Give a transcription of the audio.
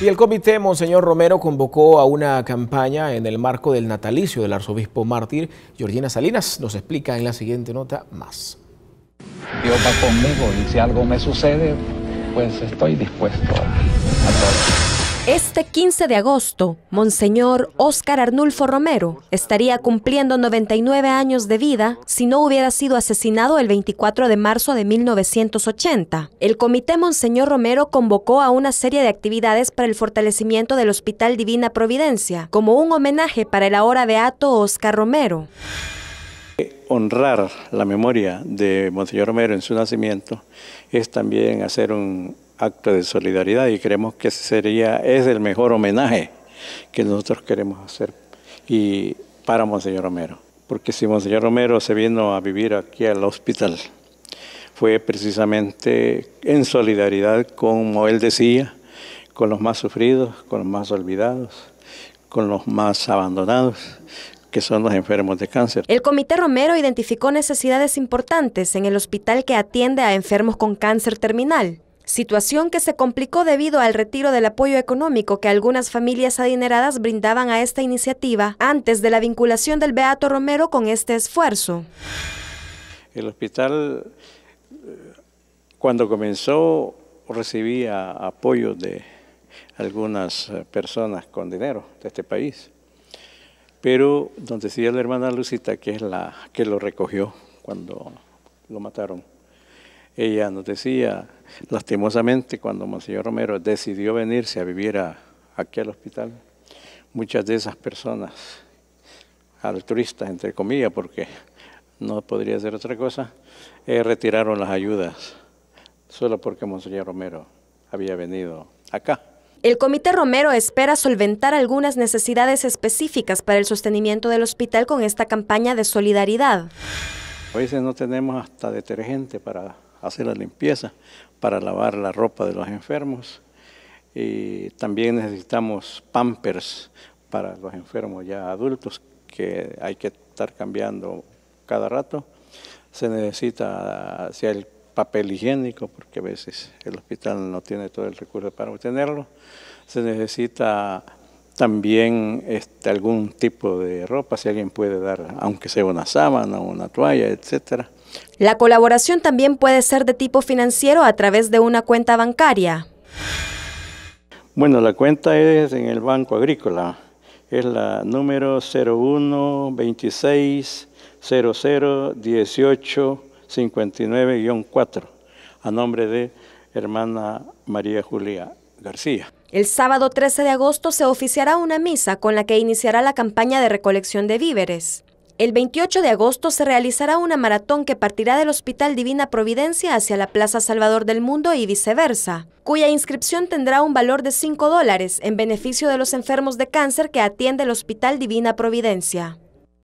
Y el comité Monseñor Romero convocó a una campaña en el marco del natalicio del arzobispo mártir. Georgina Salinas nos explica en la siguiente nota más. Dios va conmigo y si algo me sucede, pues estoy dispuesto a, todo. Este 15 de agosto, Monseñor Óscar Arnulfo Romero estaría cumpliendo 99 años de vida si no hubiera sido asesinado el 24 de marzo de 1980. El Comité Monseñor Romero convocó a una serie de actividades para el fortalecimiento del Hospital Divina Providencia, como un homenaje para el ahora beato Óscar Romero. Honrar la memoria de Monseñor Romero en su nacimiento es también hacer un acto de solidaridad y creemos que sería, es el mejor homenaje que nosotros queremos hacer y para Monseñor Romero. Porque si Monseñor Romero se vino a vivir aquí al hospital, fue precisamente en solidaridad, como él decía, con los más sufridos, con los más olvidados, con los más abandonados, que son los enfermos de cáncer. El Comité Romero identificó necesidades importantes en el hospital que atiende a enfermos con cáncer terminal situación que se complicó debido al retiro del apoyo económico que algunas familias adineradas brindaban a esta iniciativa antes de la vinculación del Beato Romero con este esfuerzo. El hospital, eh, cuando comenzó, recibía apoyo de algunas eh, personas con dinero de este país, pero donde decía la hermana Lucita, que es la que lo recogió cuando lo mataron, ella nos decía, Lastimosamente, cuando Monseñor Romero decidió venirse a vivir aquí al hospital, muchas de esas personas altruistas, entre comillas, porque no podría ser otra cosa, eh, retiraron las ayudas solo porque Monseñor Romero había venido acá. El Comité Romero espera solventar algunas necesidades específicas para el sostenimiento del hospital con esta campaña de solidaridad. A no tenemos hasta detergente para hacer la limpieza para lavar la ropa de los enfermos. Y también necesitamos pampers para los enfermos ya adultos que hay que estar cambiando cada rato. Se necesita hacia ah, el papel higiénico porque a veces el hospital no tiene todo el recurso para obtenerlo. Se necesita también este, algún tipo de ropa, si alguien puede dar, aunque sea una sábana, o una toalla, etcétera. La colaboración también puede ser de tipo financiero a través de una cuenta bancaria. Bueno, la cuenta es en el Banco Agrícola. Es la número 01 26 4 a nombre de hermana María Julia García. El sábado 13 de agosto se oficiará una misa con la que iniciará la campaña de recolección de víveres. El 28 de agosto se realizará una maratón que partirá del Hospital Divina Providencia hacia la Plaza Salvador del Mundo y viceversa, cuya inscripción tendrá un valor de 5 dólares en beneficio de los enfermos de cáncer que atiende el Hospital Divina Providencia.